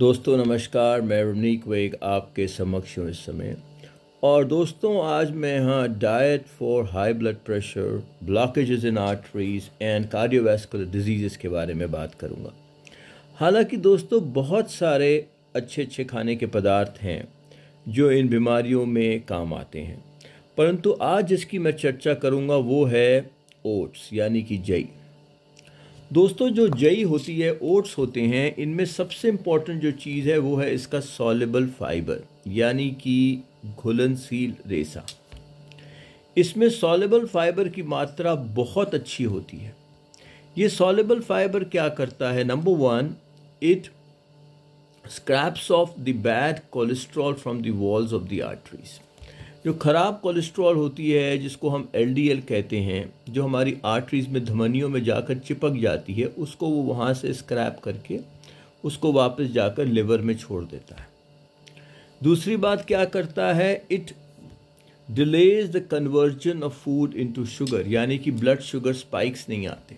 दोस्तों नमस्कार मैं रमनीक वेग आपके समक्ष हूँ इस समय और दोस्तों आज मैं यहाँ diet for high blood pressure blockages in arteries and cardiovascular disease के बारे में बात करूँगा हालांकि दोस्तों बहुत सारे अच्छे अच्छे खाने के पदार्थ हैं जो इन बीमारियों में काम आते हैं परंतु आज जिसकी मैं चर्चा करूँगा वो है ओट्स यानी कि जई दोस्तों जो जई होती है ओट्स होते हैं इनमें सबसे इम्पॉर्टेंट जो चीज़ है वो है इसका सॉलेबल फाइबर यानी कि घुलनशील रेसा इसमें सॉलेबल फाइबर की मात्रा बहुत अच्छी होती है ये सॉलेबल फाइबर क्या करता है number one it scraps off the bad cholesterol from the walls of the arteries जो ख़राब कोलेस्ट्रॉल होती है जिसको हम एल कहते हैं जो हमारी आर्टरीज में धमनियों में जाकर चिपक जाती है उसको वो वहाँ से स्क्रैप करके उसको वापस जाकर लिवर में छोड़ देता है दूसरी बात क्या करता है it delays the conversion of food into sugar यानी कि ब्लड शुगर स्पाइक्स नहीं आते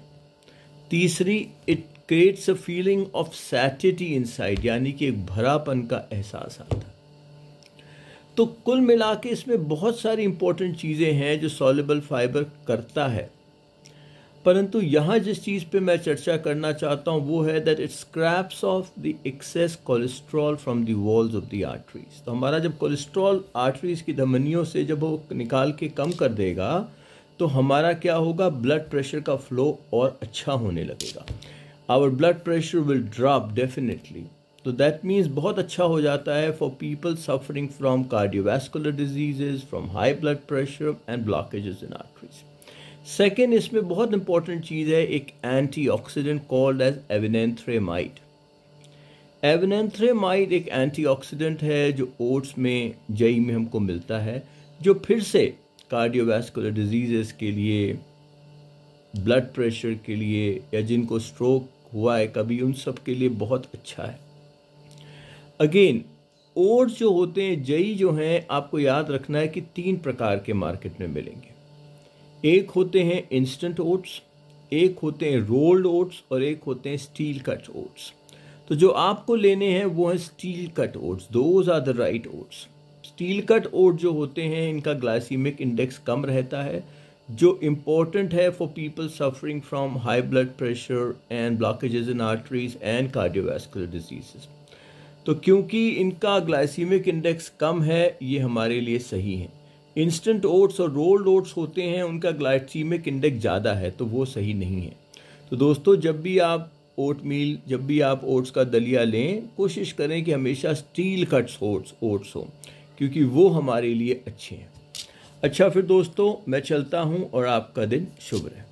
तीसरी it creates a feeling of satiety inside यानी कि एक भरापन का एहसास आता है तो कुल मिला के इसमें बहुत सारी इम्पोर्टेंट चीज़ें हैं जो सॉलेबल फाइबर करता है परंतु यहाँ जिस चीज़ पे मैं चर्चा करना चाहता हूँ वो है that it scraps off the excess cholesterol from the walls of the arteries तो हमारा जब कोलेस्ट्रॉल आर्टरीज की धमनियों से जब वो निकाल के कम कर देगा तो हमारा क्या होगा ब्लड प्रेशर का फ्लो और अच्छा होने लगेगा our blood pressure will drop definitely तो दैट मीन्स बहुत अच्छा हो जाता है for people suffering from cardiovascular disease from high blood pressure and blockages in arteries second इसमें बहुत इंपॉर्टेंट चीज़ है एक antioxidant called as avenanthramide avenanthramide एक एंटी ऑक्सीडेंट है जो ओट्स में जई में हमको मिलता है जो फिर से कार्डियोवैस्कुलर डिजीज़ के लिए ब्लड प्रेशर के लिए या जिनको स्ट्रोक हुआ है कभी उन सब के लिए बहुत अच्छा है अगेन ओट्स जो होते हैं जई जो हैं आपको याद रखना है कि तीन प्रकार के मार्केट में मिलेंगे एक होते हैं इंस्टेंट ओट्स एक होते हैं रोल्ड ओट्स और एक होते हैं स्टील कट ओट्स तो जो आपको लेने हैं वो हैं steel cut oats those are the right oats steel cut oat जो होते हैं इनका ग्लाइसीमिक इंडेक्स कम रहता है जो इम्पोर्टेंट है for people suffering from high blood pressure and blockages in arteries and cardiovascular diseases तो क्योंकि इनका ग्लाइसीमिक इंडेक्स कम है ये हमारे लिए सही है इंस्टेंट ओट्स और रोल्ड ओट्स होते हैं उनका ग्लाइसीमिक इंडेक्स ज़्यादा है तो वो सही नहीं है तो दोस्तों जब भी आप ओट मील जब भी आप ओट्स का दलिया लें कोशिश करें कि हमेशा स्टील कट्स ओट्स ओट्स हों क्योंकि वो हमारे लिए अच्छे हैं अच्छा फिर दोस्तों मैं चलता हूँ और आपका दिन शुभ रहे